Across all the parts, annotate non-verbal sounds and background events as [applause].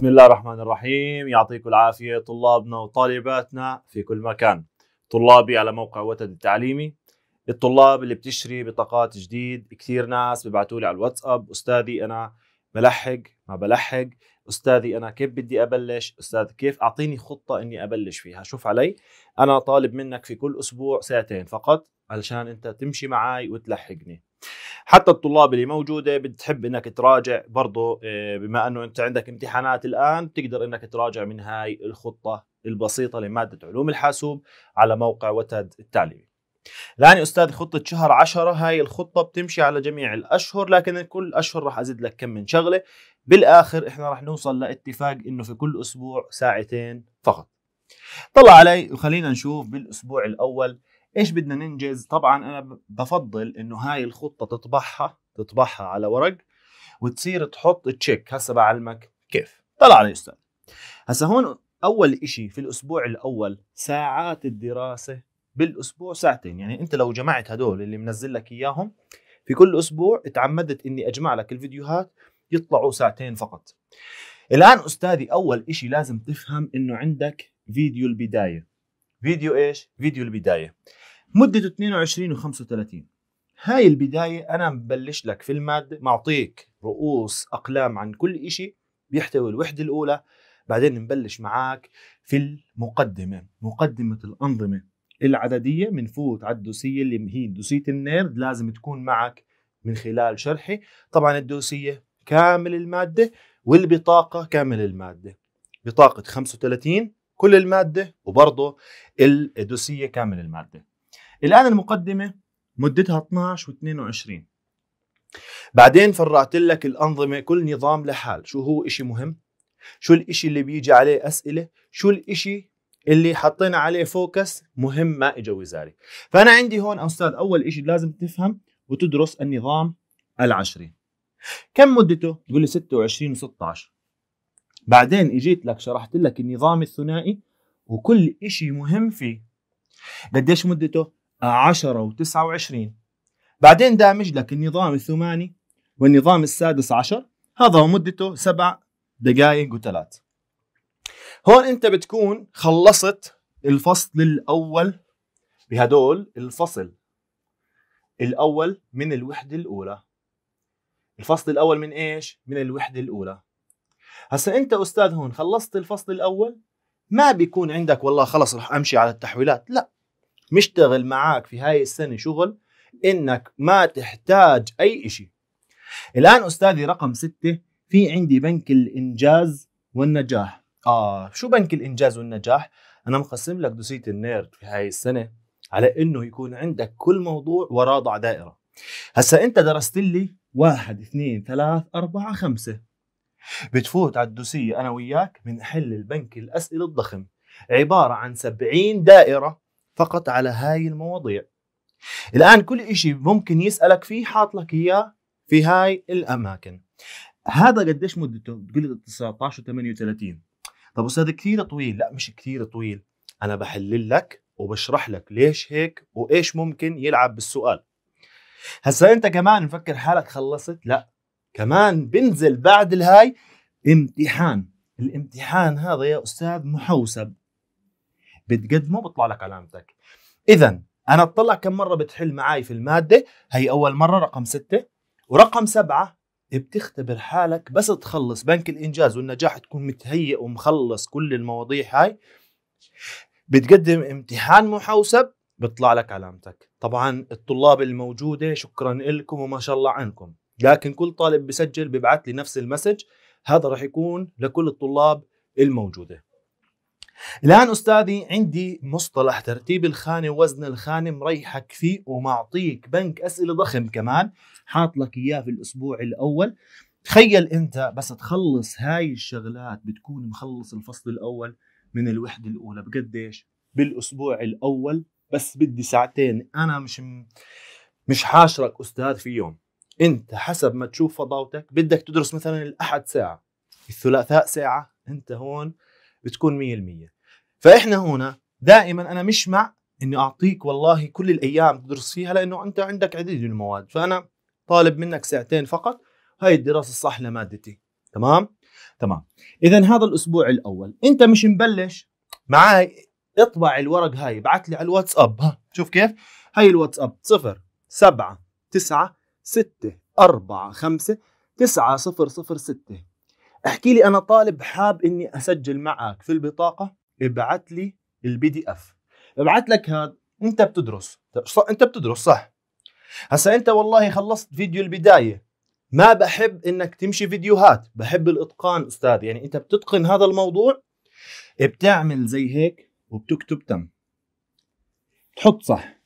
بسم الله الرحمن الرحيم يعطيكم العافية طلابنا وطالباتنا في كل مكان طلابي على موقع وتد التعليمي الطلاب اللي بتشتري بطاقات جديد كثير ناس ببعثوا لي على الواتساب أستاذي أنا بلحق ما بلحق أستاذي أنا كيف بدي أبلش أستاذ كيف أعطيني خطة أني أبلش فيها شوف علي أنا طالب منك في كل أسبوع ساعتين فقط علشان انت تمشي معي وتلحقني حتى الطلاب اللي موجودة بتحب انك تراجع برضو آه، بما انه انت عندك امتحانات الان تقدر انك تراجع من هاي الخطة البسيطة لمادة علوم الحاسوب على موقع وتد التعليمي الآن يا أستاذ خطة شهر عشرة هاي الخطة بتمشي على جميع الأشهر لكن كل أشهر راح أزيد لك كم من شغلة بالآخر إحنا راح نوصل لاتفاق إنه في كل أسبوع ساعتين فقط طلع علي وخلينا نشوف بالأسبوع الأول ايش بدنا ننجز طبعا انا بفضل انه هاي الخطه تطبعها تطبعها على ورق وتصير تحط تشيك هسا بعلمك كيف طلع يا استاذ هسا هون اول إشي في الاسبوع الاول ساعات الدراسه بالاسبوع ساعتين يعني انت لو جمعت هدول اللي منزل لك اياهم في كل اسبوع تعمدت اني اجمع لك الفيديوهات يطلعوا ساعتين فقط الان استاذي اول إشي لازم تفهم انه عندك فيديو البدايه فيديو ايش؟ فيديو البدايه مدته 22 و35 هاي البدايه انا مبلش لك في الماده معطيك رؤوس اقلام عن كل شيء بيحتوي الوحده الاولى بعدين نبلش معك في المقدمه مقدمه الانظمه العدديه فوت على الدوسيه اللي هي دوسيه النيرد لازم تكون معك من خلال شرحي طبعا الدوسيه كامل الماده والبطاقه كامل الماده بطاقه 35 كل المادة وبرضه الدوسية كامل المادة الآن المقدمة مدتها 12 و22 بعدين فرعت لك الأنظمة كل نظام لحال شو هو إشي مهم شو الإشي اللي بيجي عليه أسئلة شو الإشي اللي حطينا عليه فوكس مهم ما إجا وزاري فأنا عندي هون أستاذ أول إشي لازم تفهم وتدرس النظام العشري كم مدته؟ تقول لي 26 و16 بعدين اجيت لك شرحت لك النظام الثنائي وكل شيء مهم فيه قديش مدته 10 و29 بعدين دامج لك النظام الثماني والنظام السادس عشر هذا مدته سبع دقائق وثلاث هون انت بتكون خلصت الفصل الاول بهدول الفصل الاول من الوحده الاولى الفصل الاول من ايش من الوحده الاولى هسا انت استاذ هون خلصت الفصل الاول ما بيكون عندك والله خلص رح امشي على التحويلات لا مشتغل معك في هاي السنه شغل انك ما تحتاج اي شيء الان استاذي رقم ستة في عندي بنك الانجاز والنجاح اه شو بنك الانجاز والنجاح انا مقسم لك دوسيه النيرد في هاي السنه على انه يكون عندك كل موضوع وراضع دائره هسا انت درست لي واحد اثنين ثلاث أربعة خمسة بتفوت على الدوسية أنا وياك بنحل البنك الأسئلة الضخم عبارة عن 70 دائرة فقط على هاي المواضيع الآن كل إشي ممكن يسألك فيه حاط لك إياه في هاي الأماكن هذا قديش مدته؟ تقول لي 19 38 طب أستاذ كثير طويل لا مش كثير طويل أنا بحلل لك وبشرح لك ليش هيك وإيش ممكن يلعب بالسؤال هسا أنت كمان مفكر حالك خلصت؟ لا كمان بنزل بعد الهاي امتحان الامتحان هذا يا استاذ محوسب بتقدمه بطلع لك علامتك اذا انا اطلع كم مره بتحل معي في الماده هي اول مره رقم ستة ورقم سبعة بتختبر حالك بس تخلص بنك الانجاز والنجاح تكون متهيئ ومخلص كل المواضيع هاي بتقدم امتحان محوسب بيطلع لك علامتك طبعا الطلاب الموجوده شكرا لكم وما شاء الله عنكم لكن كل طالب بسجل ببعث لي نفس المسج هذا راح يكون لكل الطلاب الموجوده الان استاذي عندي مصطلح ترتيب الخانه ووزن الخانه مريحك فيه ومعطيك بنك اسئله ضخم كمان حاط لك اياه في الاسبوع الاول تخيل انت بس تخلص هاي الشغلات بتكون مخلص الفصل الاول من الوحده الاولى بقديش بالاسبوع الاول بس بدي ساعتين انا مش م... مش حاشرك استاذ في يوم انت حسب ما تشوف فضاوتك بدك تدرس مثلا الاحد ساعه الثلاثاء ساعه انت هون بتكون 100% فاحنا هنا دائما انا مش مع اني اعطيك والله كل الايام تدرس فيها لانه انت عندك عديد من المواد فانا طالب منك ساعتين فقط هاي الدراسه الصح لمادتي تمام تمام اذا هذا الاسبوع الاول انت مش مبلش معاي اطبع الورق هاي ابعث لي على الواتساب ها شوف كيف هاي الواتساب صفر سبعة تسعة ستة أربعة خمسة تسعة صفر صفر ستة احكي لي أنا طالب حاب إني أسجل معك في البطاقة ابعت لي البي دي اف ابعت لك هذا أنت بتدرس أنت بتدرس صح هسا أنت والله خلصت فيديو البداية ما بحب إنك تمشي فيديوهات بحب الإتقان أستاذ يعني أنت بتتقن هذا الموضوع بتعمل زي هيك وبتكتب تم تحط صح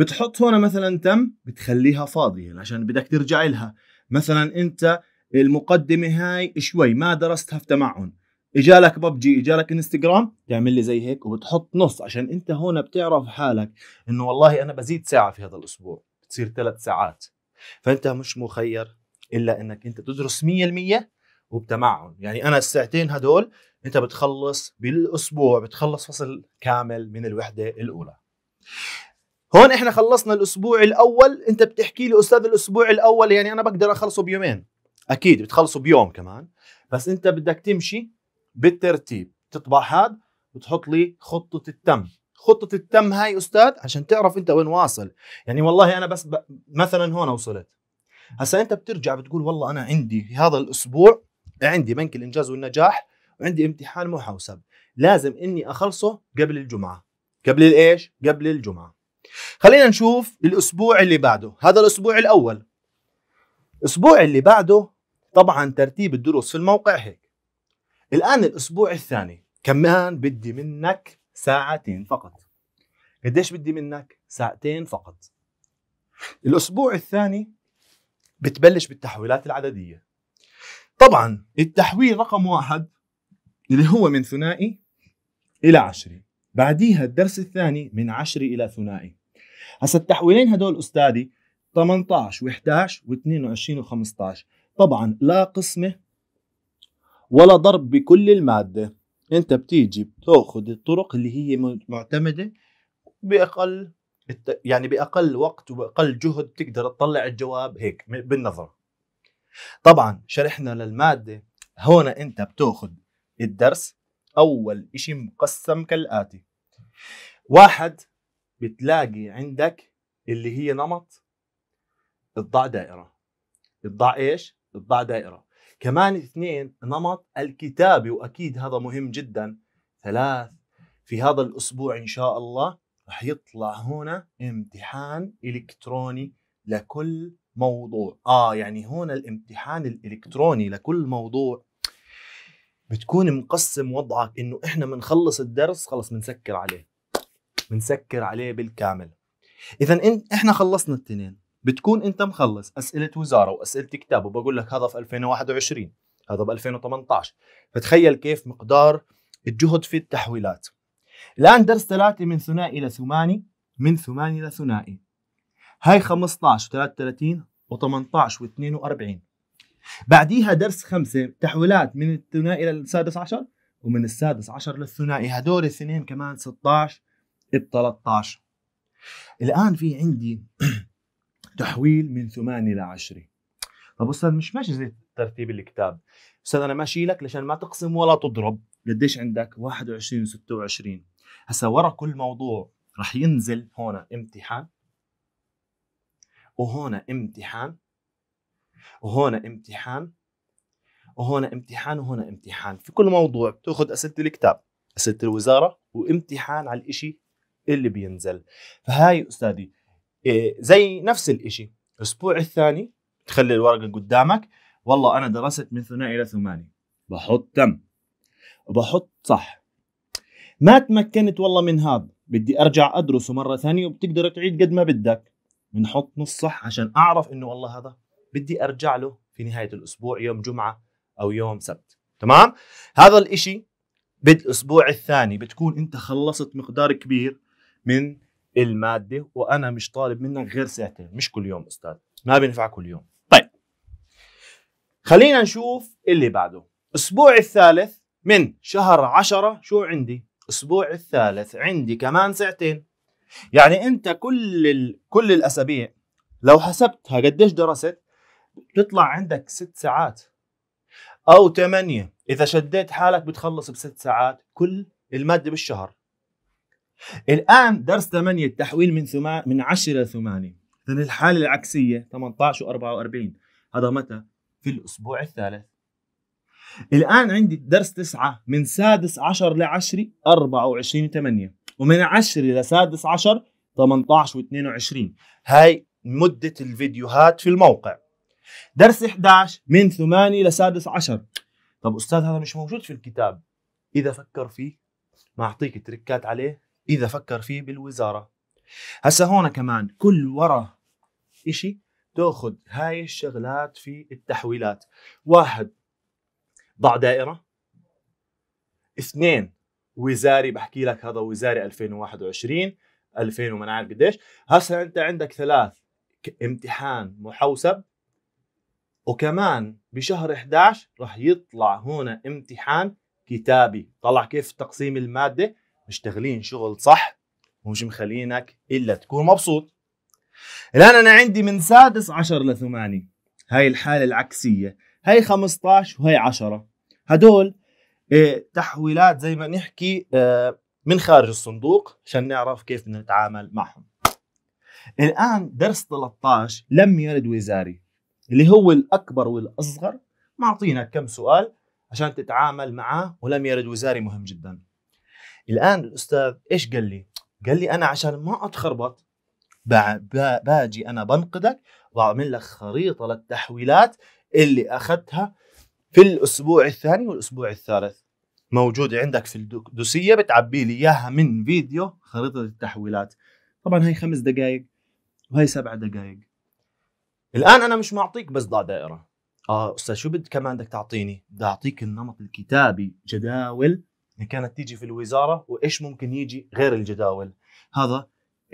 بتحط هنا مثلا تم بتخليها فاضيه عشان بدك ترجع لها مثلا انت المقدمه هاي شوي ما درستها في تمعن اجالك ببجي اجالك انستغرام تعمل لي زي هيك وبتحط نص عشان انت هون بتعرف حالك انه والله انا بزيد ساعه في هذا الاسبوع بتصير ثلاث ساعات فانت مش مخير الا انك انت تدرس 100% وبتمعن يعني انا الساعتين هدول انت بتخلص بالاسبوع بتخلص فصل كامل من الوحده الاولى هون احنا خلصنا الاسبوع الاول انت بتحكي لي استاذ الاسبوع الاول يعني انا بقدر اخلصه بيومين اكيد بتخلصه بيوم كمان بس انت بدك تمشي بالترتيب تطبع هذا وتحط لي خطه التم خطه التم هاي استاذ عشان تعرف انت وين واصل يعني والله انا بس ب... مثلا هون وصلت هسا انت بترجع بتقول والله انا عندي في هذا الاسبوع عندي بنك الانجاز والنجاح وعندي امتحان محوسب لازم اني اخلصه قبل الجمعه قبل الايش قبل الجمعه خلينا نشوف الاسبوع اللي بعده هذا الاسبوع الاول الاسبوع اللي بعده طبعا ترتيب الدروس في الموقع هيك الان الاسبوع الثاني كمان بدي منك ساعتين فقط قديش بدي منك ساعتين فقط الاسبوع الثاني بتبلش بالتحويلات العدديه طبعا التحويل رقم واحد اللي هو من ثنائي الى عشري بعديها الدرس الثاني من عشري الى ثنائي هسا التحويلين هدول استاذي 18 و11 و22 و15 طبعا لا قسمه ولا ضرب بكل الماده انت بتيجي بتاخذ الطرق اللي هي معتمده باقل يعني باقل وقت وباقل جهد بتقدر تطلع الجواب هيك بالنظره طبعا شرحنا للماده هون انت بتاخذ الدرس اول شيء مقسم كالاتي واحد بتلاقي عندك اللي هي نمط الضع دائره الضع ايش الضع دائره كمان اثنين نمط الكتابه واكيد هذا مهم جدا ثلاث في هذا الاسبوع ان شاء الله رح يطلع هنا امتحان الكتروني لكل موضوع اه يعني هنا الامتحان الالكتروني لكل موضوع بتكون مقسم وضعك انه احنا بنخلص الدرس خلص بنسكر عليه بنسكر عليه بالكامل اذا انت احنا خلصنا التنين بتكون انت مخلص اسئله وزاره واسئله كتاب وبقول لك هذا في 2021 هذا ب 2018 فتخيل كيف مقدار الجهد في التحويلات الان درس ثلاثه من ثنائي الى ثماني من ثماني الى ثنائي هاي 15 و 33 و 18 و 42 بعديها درس خمسة تحويلات من الثنائي الى السادس عشر ومن السادس عشر للثنائي هدول الاثنين كمان 16 ال 13 الان في عندي [clears throat] تحويل من 8 ل 10 طب استاذ مش ماشي زي ترتيب الكتاب استاذ انا ماشي لك لشان ما تقسم ولا تضرب قديش عندك 21 و26 هسا ورا كل موضوع رح ينزل هون امتحان وهون امتحان وهون امتحان وهون امتحان وهون امتحان في كل موضوع بتاخذ اسئله الكتاب اسئله الوزاره وامتحان على الإشي اللي بينزل فهاي أستاذي إيه، زي نفس الإشي الأسبوع الثاني تخلي الورقة قدامك والله أنا درست من ثنائي إلى ثماني بحط تم وبحط صح ما تمكنت والله من هذا بدي أرجع أدرسه مرة ثانية وبتقدر تعيد قد ما بدك بنحط نص صح عشان أعرف إنه والله هذا بدي أرجع له في نهاية الأسبوع يوم جمعة أو يوم سبت تمام هذا الإشي بالأسبوع الثاني بتكون أنت خلصت مقدار كبير من الماده وانا مش طالب منك غير ساعتين مش كل يوم استاذ ما بينفع كل يوم طيب خلينا نشوف اللي بعده الاسبوع الثالث من شهر عشرة شو عندي الاسبوع الثالث عندي كمان ساعتين يعني انت كل ال... كل الاسابيع لو حسبتها قديش درست بتطلع عندك ست ساعات او ثمانية اذا شديت حالك بتخلص بست ساعات كل المادة بالشهر الآن درس 8 التحويل من ثمان من 10 ل 8 إذا الحالة العكسية 18 و44 هذا متى؟ في الأسبوع الثالث الآن عندي درس 9 من سادس 10 ل 10 24 8 ومن 10 سادس 10 18 و22 هاي مدة الفيديوهات في الموقع درس 11 من 8 سادس 10 طب أستاذ هذا مش موجود في الكتاب إذا فكر فيه ما أعطيك تركات عليه اذا فكر فيه بالوزاره هسه هون كمان كل ورا شيء تاخذ هاي الشغلات في التحويلات واحد ضع دائره اثنين وزاري بحكي لك هذا وزاري 2021 2000 وما عارف قديش هسه انت عندك ثلاث امتحان محوسب وكمان بشهر 11 راح يطلع هنا امتحان كتابي طلع كيف تقسيم الماده مشتغلين شغل صح ومش مخلينك الا تكون مبسوط الان انا عندي من سادس عشر لثماني هاي الحاله العكسيه هاي 15 وهي 10 هدول آه، تحويلات زي ما نحكي آه، من خارج الصندوق عشان نعرف كيف بدنا نتعامل معهم الان درس 13 لم يرد وزاري اللي هو الاكبر والاصغر معطينا كم سؤال عشان تتعامل معاه ولم يرد وزاري مهم جدا الان الاستاذ ايش قال لي؟ قال لي انا عشان ما اتخربط باجي انا بنقدك وبعمل لك خريطه للتحويلات اللي اخذتها في الاسبوع الثاني والاسبوع الثالث موجود عندك في الدوسيه بتعبي لي اياها من فيديو خريطه التحويلات طبعا هي خمس دقائق وهي سبع دقائق الان انا مش معطيك بس ضع دائره اه استاذ شو بد كمان بدك تعطيني بدي اعطيك النمط الكتابي جداول اللي كانت تيجي في الوزاره وايش ممكن يجي غير الجداول هذا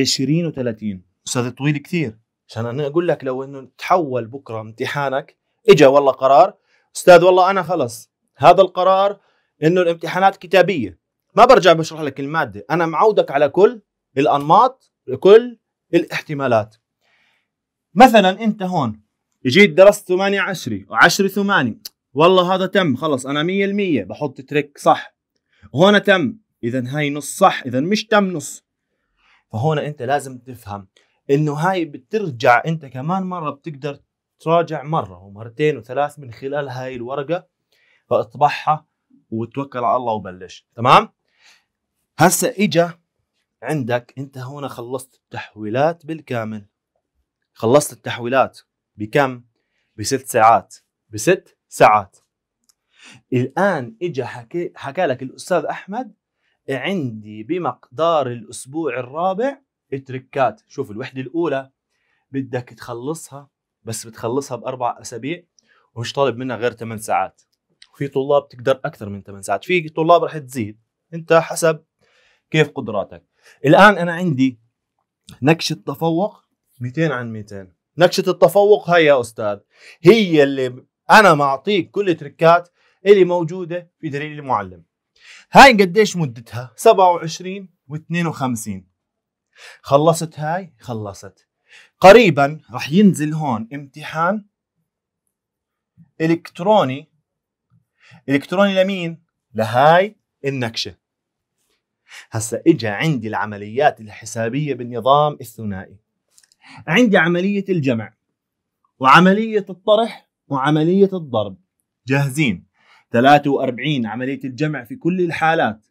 20 و30 استاذ طويل كثير عشان انا اقول لك لو انه تحول بكره امتحانك اجى والله قرار استاذ والله انا خلص هذا القرار انه الامتحانات كتابيه ما برجع بشرح لك الماده انا معودك على كل الانماط كل الاحتمالات مثلا انت هون جيت درست 8 10 و10 8 والله هذا تم خلص انا 100% بحط تريك صح هون تم اذا هاي نص صح اذا مش تم نص فهون انت لازم تفهم انه هاي بترجع انت كمان مره بتقدر تراجع مره ومرتين وثلاث من خلال هاي الورقه فاطبعها وتوكل على الله وبلش تمام هسه اجا عندك انت هون خلصت التحويلات بالكامل خلصت التحويلات بكم بست ساعات بست ساعات الان اجى حكي حكى لك الاستاذ احمد عندي بمقدار الاسبوع الرابع تركات شوف الوحده الاولى بدك تخلصها بس بتخلصها باربع اسابيع ومش طالب منها غير 8 ساعات في طلاب تقدر اكثر من 8 ساعات في طلاب رح تزيد انت حسب كيف قدراتك الان انا عندي نكشه تفوق 200 عن 200 نكشه التفوق هاي يا استاذ هي اللي انا معطيك كل تركات اللي موجوده في دليل المعلم هاي قديش مدتها 27 و52 خلصت هاي خلصت قريبا راح ينزل هون امتحان الكتروني الكتروني لمين لهاي النكشه هسا اجى عندي العمليات الحسابيه بالنظام الثنائي عندي عمليه الجمع وعمليه الطرح وعمليه الضرب جاهزين 43 عملية الجمع في كل الحالات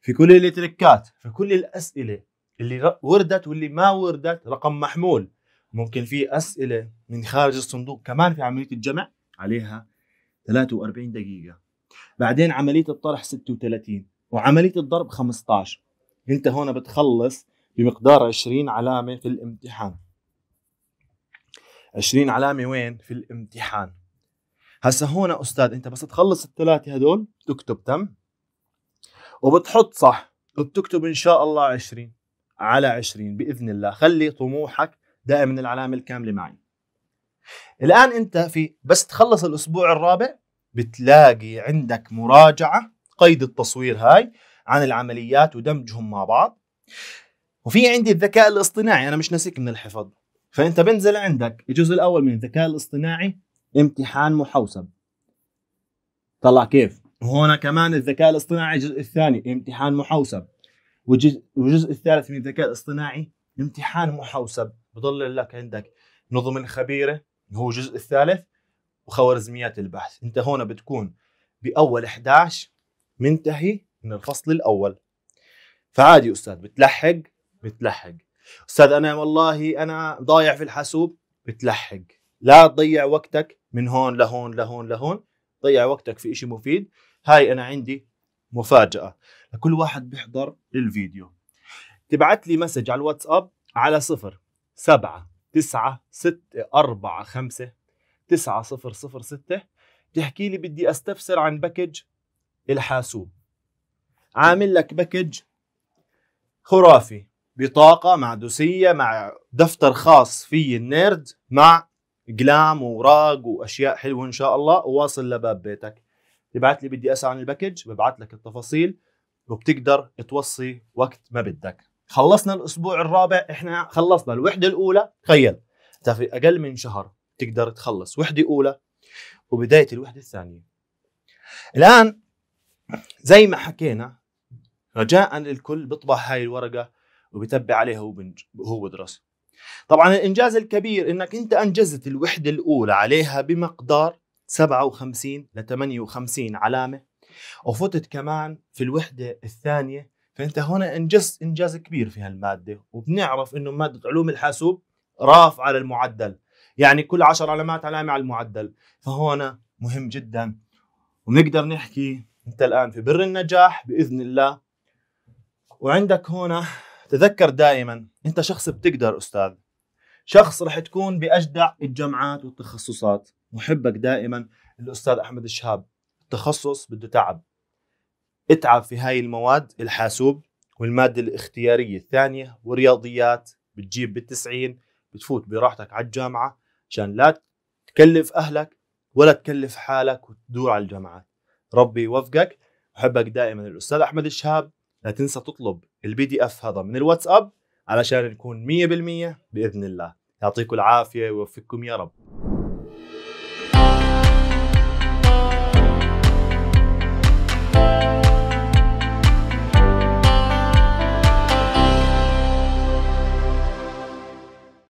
في كل التركات في كل الأسئلة اللي وردت واللي ما وردت رقم محمول ممكن في أسئلة من خارج الصندوق كمان في عملية الجمع عليها 43 دقيقة بعدين عملية الطرح 36 وعملية الضرب 15 انت هون بتخلص بمقدار 20 علامة في الامتحان 20 علامة وين في الامتحان هسه هون استاذ انت بس تخلص الثلاثه هدول تكتب تم وبتحط صح وبتكتب ان شاء الله 20 على 20 باذن الله خلي طموحك دائما العلامه الكامله معي الان انت في بس تخلص الاسبوع الرابع بتلاقي عندك مراجعه قيد التصوير هاي عن العمليات ودمجهم مع بعض وفي عندي الذكاء الاصطناعي انا مش ناسيك من الحفظ فانت بنزل عندك الجزء الاول من الذكاء الاصطناعي امتحان محوسب طلع كيف وهنا كمان الذكاء الاصطناعي الجزء الثاني امتحان محوسب والجزء, الثالث من الذكاء الاصطناعي امتحان محوسب بضل لك عندك نظم الخبيره هو الجزء الثالث وخوارزميات البحث انت هون بتكون باول 11 منتهي من الفصل الاول فعادي استاذ بتلحق بتلحق استاذ انا والله انا ضايع في الحاسوب بتلحق لا تضيع وقتك من هون لهون لهون لهون ضيع وقتك في إشي مفيد هاي أنا عندي مفاجأة لكل واحد بيحضر الفيديو تبعت لي مسج على الواتس أب على صفر سبعة تسعة ستة أربعة خمسة تسعة صفر صفر ستة تحكي لي بدي أستفسر عن باكج الحاسوب عامل لك باكج خرافي بطاقة مع دوسية مع دفتر خاص في النيرد مع قلام وراق واشياء حلوه ان شاء الله وواصل لباب بيتك تبعت لي بدي اسال عن الباكج ببعث لك التفاصيل وبتقدر توصي وقت ما بدك خلصنا الاسبوع الرابع احنا خلصنا الوحده الاولى تخيل انت في اقل من شهر تقدر تخلص وحده اولى وبدايه الوحده الثانيه الان زي ما حكينا رجاء الكل بيطبع هاي الورقه وبتبع عليها وهو بدرس طبعا الانجاز الكبير انك انت انجزت الوحده الاولى عليها بمقدار 57 ل 58 علامه وفتت كمان في الوحده الثانيه فانت هنا انجزت انجاز كبير في هالماده وبنعرف انه ماده علوم الحاسوب راف على المعدل يعني كل 10 علامات علامه على المعدل فهنا مهم جدا ونقدر نحكي انت الان في بر النجاح باذن الله وعندك هنا تذكر دائما انت شخص بتقدر استاذ شخص رح تكون باجدع الجامعات والتخصصات محبك دائما الاستاذ احمد الشهاب التخصص بده تعب اتعب في هاي المواد الحاسوب والمادة الاختيارية الثانية ورياضيات بتجيب بالتسعين بتفوت براحتك على الجامعة عشان لا تكلف أهلك ولا تكلف حالك وتدور على الجامعات ربي يوفقك بحبك دائما الأستاذ أحمد الشهاب لا تنسى تطلب البي دي اف هذا من الواتساب علشان نكون 100% باذن الله يعطيكم العافيه ويوفقكم يا رب